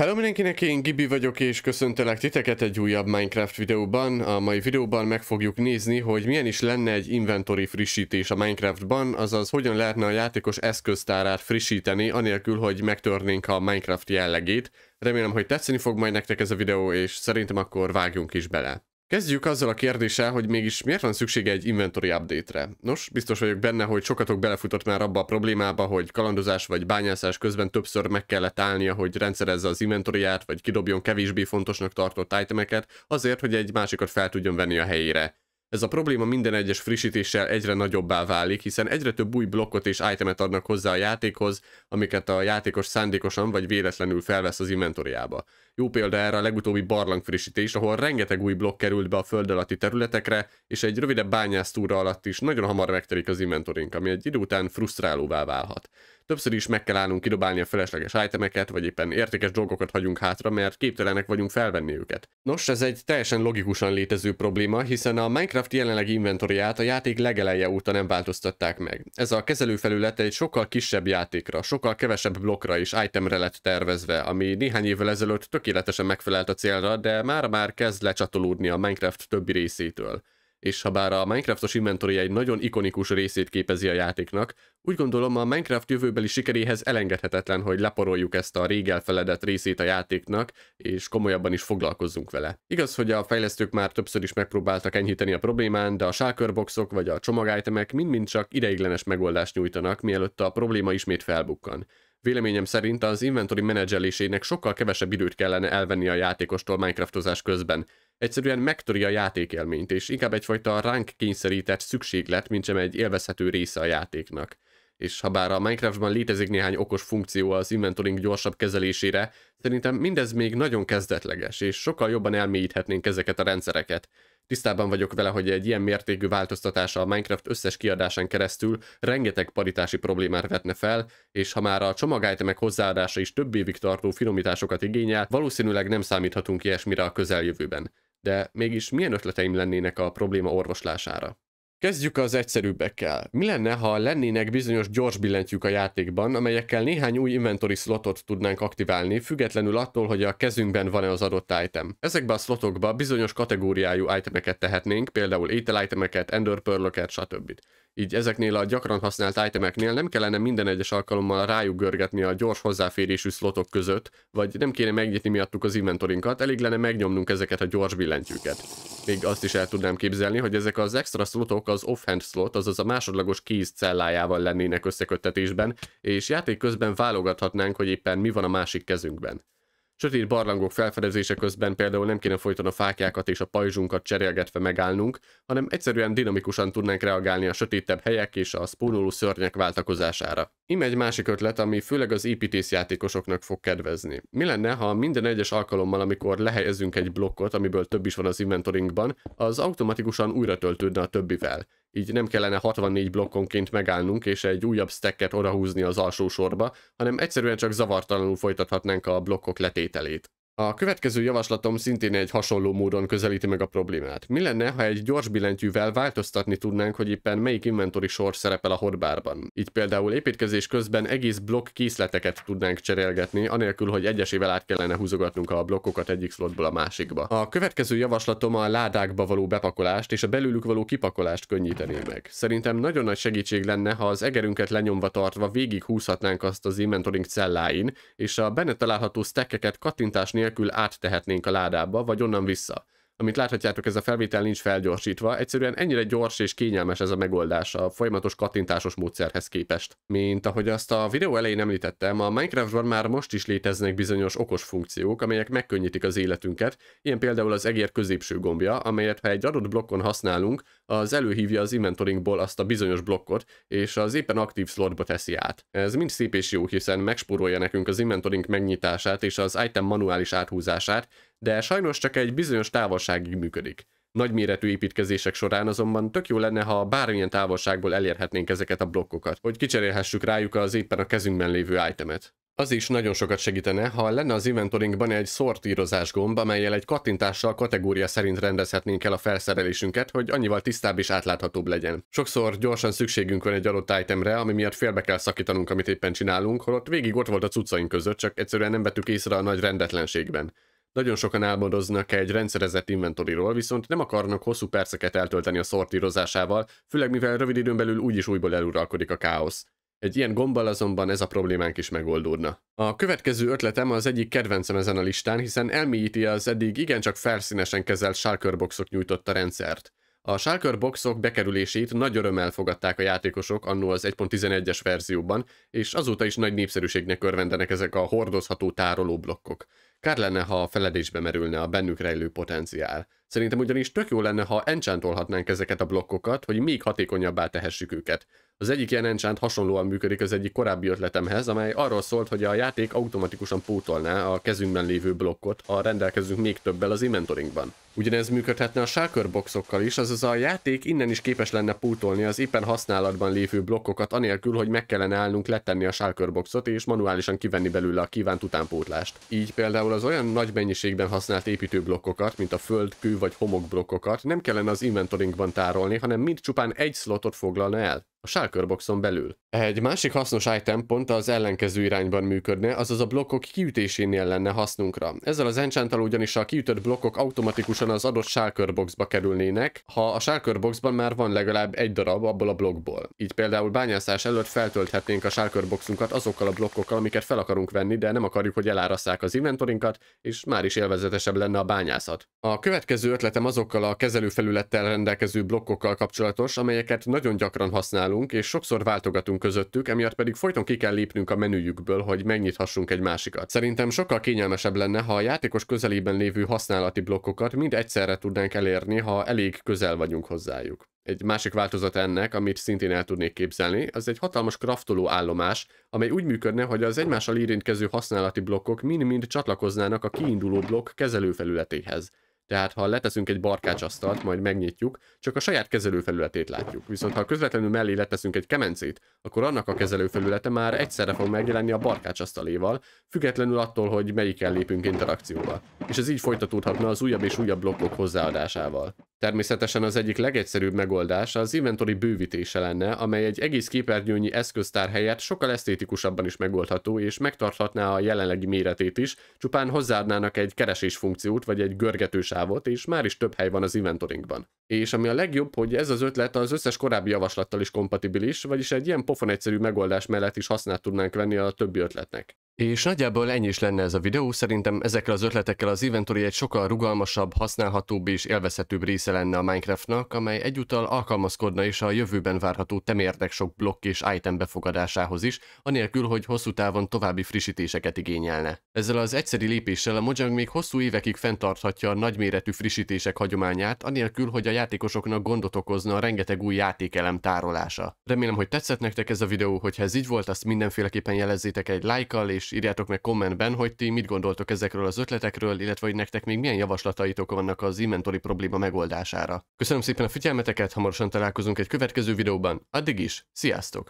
Hello mindenkinek, én Gibi vagyok és köszöntelek titeket egy újabb Minecraft videóban. A mai videóban meg fogjuk nézni, hogy milyen is lenne egy inventory frissítés a Minecraftban, azaz hogyan lehetne a játékos eszköztárát frissíteni, anélkül, hogy megtörnénk a Minecraft jellegét. Remélem, hogy tetszeni fog majd nektek ez a videó, és szerintem akkor vágjunk is bele. Kezdjük azzal a kérdéssel, hogy mégis miért van szüksége egy inventory update-re. Nos, biztos vagyok benne, hogy sokatok belefutott már abba a problémába, hogy kalandozás vagy bányászás közben többször meg kellett állnia, hogy rendszerezze az inventoriát, vagy kidobjon kevésbé fontosnak tartott itemeket, azért, hogy egy másikat fel tudjon venni a helyére. Ez a probléma minden egyes frissítéssel egyre nagyobbá válik, hiszen egyre több új blokkot és itemet adnak hozzá a játékhoz, amiket a játékos szándékosan vagy véletlenül felvesz az inventoriába. Jó példa erre a legutóbbi barlangfrissítés, ahol rengeteg új blokk került be a föld alatti területekre, és egy rövidebb bányásztúra alatt is nagyon hamar megtelik az inventorink, ami egy idő után frusztrálóvá válhat. Többször is meg kell állnunk kidobálni a felesleges itemeket, vagy éppen értékes dolgokat hagyunk hátra, mert képtelenek vagyunk felvenni őket. Nos, ez egy teljesen logikusan létező probléma, hiszen a Minecraft jelenlegi inventoriát a játék legeleje óta nem változtatták meg. Ez a kezelőfelület egy sokkal kisebb játékra, sokkal kevesebb blokkra és itemre lett tervezve, ami néhány évvel ezelőtt tökéletes tökéletesen megfelelt a célra, de már-már kezd lecsatolódni a Minecraft többi részétől. És ha bár a Minecraftos inventory egy nagyon ikonikus részét képezi a játéknak, úgy gondolom a Minecraft jövőbeli sikeréhez elengedhetetlen, hogy leporoljuk ezt a rég elfeledett részét a játéknak, és komolyabban is foglalkozzunk vele. Igaz, hogy a fejlesztők már többször is megpróbáltak enyhíteni a problémán, de a shulkerboxok vagy a csomagitemek mind-mind csak ideiglenes megoldást nyújtanak, mielőtt a probléma ismét felbukkan. Véleményem szerint az inventory menedzselésének sokkal kevesebb időt kellene elvenni a játékostól Minecraftozás közben. Egyszerűen megtöri a játékélményt, és inkább egyfajta ránk kényszerített szükséglet, mint sem egy élvezhető része a játéknak és ha bár a Minecraftban létezik néhány okos funkció az inventoring gyorsabb kezelésére, szerintem mindez még nagyon kezdetleges, és sokkal jobban elmélyíthetnénk ezeket a rendszereket. Tisztában vagyok vele, hogy egy ilyen mértékű változtatása a Minecraft összes kiadásán keresztül rengeteg paritási problémát vetne fel, és ha már a csomagájtemek hozzáadása is több évig tartó finomításokat igényel, valószínűleg nem számíthatunk ilyesmire a közeljövőben. De mégis milyen ötleteim lennének a probléma orvoslására? Kezdjük az egyszerűbbekkel. Mi lenne, ha lennének bizonyos gyors billentyűk a játékban, amelyekkel néhány új inventory slotot tudnánk aktiválni, függetlenül attól, hogy a kezünkben van-e az adott item. Ezekbe a slotokba bizonyos kategóriájú itemeket tehetnénk, például étel itemeket, stb így ezeknél a gyakran használt itemeknél nem kellene minden egyes alkalommal rájuk görgetni a gyors hozzáférésű szlotok között, vagy nem kéne megnyitni miattuk az inventorinkat, elég lenne megnyomnunk ezeket a gyors billentyűket. Még azt is el tudnám képzelni, hogy ezek az extra szlotok az offhand slot, azaz a másodlagos kéz cellájával lennének összeköttetésben, és játék közben válogathatnánk, hogy éppen mi van a másik kezünkben. Sötét barlangok felfedezése közben például nem kéne folyton a fákjákat és a pajzsunkat cserélgetve megállnunk, hanem egyszerűen dinamikusan tudnánk reagálni a sötétebb helyek és a spónoló szörnyek váltakozására. Ime egy másik ötlet, ami főleg az építész játékosoknak fog kedvezni. Mi lenne, ha minden egyes alkalommal, amikor lehelyezünk egy blokkot, amiből több is van az inventoringban, az automatikusan újra töltődne a többivel? így nem kellene 64 blokkonként megállnunk és egy újabb stacket odahúzni az alsó sorba, hanem egyszerűen csak zavartalanul folytathatnánk a blokkok letételét. A következő javaslatom szintén egy hasonló módon közelíti meg a problémát. Mi lenne, ha egy gyors billentyűvel változtatni tudnánk, hogy éppen melyik inventori sor szerepel a hotbárban? Így például építkezés közben egész blokk készleteket tudnánk cserélgetni, anélkül, hogy egyesével át kellene húzogatnunk a blokkokat egyik slotból a másikba. A következő javaslatom a ládákba való bepakolást és a belülük való kipakolást könnyítené meg. Szerintem nagyon nagy segítség lenne, ha az egerünket lenyomva tartva végig húzhatnánk azt az inventoring celláin, és a benne található stackeket kattintás nélkül nélkül áttehetnénk a ládába, vagy onnan vissza. Amit láthatjátok, ez a felvétel nincs felgyorsítva, egyszerűen ennyire gyors és kényelmes ez a megoldás a folyamatos kattintásos módszerhez képest. Mint ahogy azt a videó elején említettem, a Minecraftban már most is léteznek bizonyos okos funkciók, amelyek megkönnyítik az életünket, ilyen például az egér középső gombja, amelyet ha egy adott blokkon használunk, az előhívja az inventoringból azt a bizonyos blokkot, és az éppen aktív slotba teszi át. Ez mind szép és jó, hiszen megspórolja nekünk az inventoring megnyitását és az item manuális áthúzását, de sajnos csak egy bizonyos távolságig működik. Nagyméretű építkezések során azonban tök jó lenne, ha bármilyen távolságból elérhetnénk ezeket a blokkokat, hogy kicserélhessük rájuk az éppen a kezünkben lévő itemet. Az is nagyon sokat segítene, ha lenne az inventoringban egy szortírozás gomb, amelyel egy kattintással kategória szerint rendezhetnénk el a felszerelésünket, hogy annyival tisztább és átláthatóbb legyen. Sokszor gyorsan szükségünk van egy adott itemre, ami miatt félbe kell szakítanunk, amit éppen csinálunk, holott végig ott volt a cuccaink között, csak egyszerűen nem vettük észre a nagy rendetlenségben. Nagyon sokan álmodoznak egy rendszerezett inventoriról, viszont nem akarnak hosszú perceket eltölteni a szortírozásával, főleg mivel rövid időn belül úgyis újból eluralkodik a káosz. Egy ilyen gombbal azonban ez a problémánk is megoldódna. A következő ötletem az egyik kedvencem ezen a listán, hiszen elmélyíti az eddig igencsak felszínesen kezelt nyújtott nyújtotta rendszert. A boxok bekerülését nagy örömmel fogadták a játékosok annó az 1.11-es verzióban, és azóta is nagy népszerűségnek örvendenek ezek a hordozható tárolóblokkok. Kár lenne, ha a feledésbe merülne a bennük rejlő potenciál, Szerintem ugyanis tök jó lenne, ha enchantolhatnánk ezeket a blokkokat, hogy még hatékonyabbá tehessük őket. Az egyik ilyen enchant hasonlóan működik az egyik korábbi ötletemhez, amely arról szólt, hogy a játék automatikusan pótolná a kezünkben lévő blokkot, ha rendelkezünk még többel az inventoringban. Ugyanez működhetne a shulker boxokkal is, azaz a játék innen is képes lenne pótolni az éppen használatban lévő blokkokat, anélkül, hogy meg kellene állnunk letenni a shulker boxot és manuálisan kivenni belőle a kívánt utánpótlást. Így például az olyan nagy mennyiségben használt építőblokkokat, mint a föld, kő vagy homokblokkokat nem kellene az inventoringban tárolni, hanem mind csupán egy slotot foglalna el a shulkerboxon belül. Egy másik hasznos item pont az ellenkező irányban működne, azaz a blokkok kiütésénél lenne hasznunkra. Ezzel az enchanttal ugyanis a kiütött blokkok automatikusan az adott sárkörboxba kerülnének, ha a sárkörboxban már van legalább egy darab abból a blokkból. Így például bányászás előtt feltölthetnénk a sárkörboxunkat azokkal a blokkokkal, amiket fel akarunk venni, de nem akarjuk, hogy elárasszák az inventorinkat, és már is élvezetesebb lenne a bányászat. A következő ötletem azokkal a kezelőfelülettel rendelkező blokkokkal kapcsolatos, amelyeket nagyon gyakran használunk navigálunk, és sokszor váltogatunk közöttük, emiatt pedig folyton ki kell lépnünk a menüjükből, hogy megnyithassunk egy másikat. Szerintem sokkal kényelmesebb lenne, ha a játékos közelében lévő használati blokkokat mind egyszerre tudnánk elérni, ha elég közel vagyunk hozzájuk. Egy másik változat ennek, amit szintén el tudnék képzelni, az egy hatalmas kraftoló állomás, amely úgy működne, hogy az egymással érintkező használati blokkok mind-mind csatlakoznának a kiinduló blokk kezelőfelületéhez. Tehát ha leteszünk egy barkácsasztalt, majd megnyitjuk, csak a saját kezelőfelületét látjuk. Viszont ha közvetlenül mellé leteszünk egy kemencét, akkor annak a kezelőfelülete már egyszerre fog megjelenni a barkácsasztaléval, függetlenül attól, hogy melyikkel lépünk interakcióba. És ez így folytatódhatna az újabb és újabb blokkok hozzáadásával. Természetesen az egyik legegyszerűbb megoldás az inventory bővítése lenne, amely egy egész képernyőnyi eszköztár helyett sokkal esztétikusabban is megoldható, és megtarthatná a jelenlegi méretét is, csupán hozzáadnának egy keresés funkciót vagy egy görgetősávot, és már is több hely van az inventoringban. És ami a legjobb, hogy ez az ötlet az összes korábbi javaslattal is kompatibilis, vagyis egy ilyen pofon egyszerű megoldás mellett is hasznát tudnánk venni a többi ötletnek. És nagyjából ennyi is lenne ez a videó, szerintem ezekkel az ötletekkel az inventory egy sokkal rugalmasabb, használhatóbb és élvezhetőbb része lenne a Minecraftnak, amely egyúttal alkalmazkodna is a jövőben várható temérdek sok blokk és item befogadásához is, anélkül, hogy hosszú távon további frissítéseket igényelne. Ezzel az egyszeri lépéssel a Mojang még hosszú évekig fenntarthatja a nagyméretű frissítések hagyományát, anélkül, hogy a játékosoknak gondot okozna a rengeteg új játékelem tárolása. Remélem, hogy tetszett nektek ez a videó, hogyha ez így volt, azt mindenféleképpen jelezzétek egy lájkkal, és írjátok meg kommentben, hogy ti mit gondoltok ezekről az ötletekről, illetve hogy nektek még milyen javaslataitok vannak az inventory probléma megoldására. Köszönöm szépen a figyelmeteket, hamarosan találkozunk egy következő videóban, addig is, sziasztok!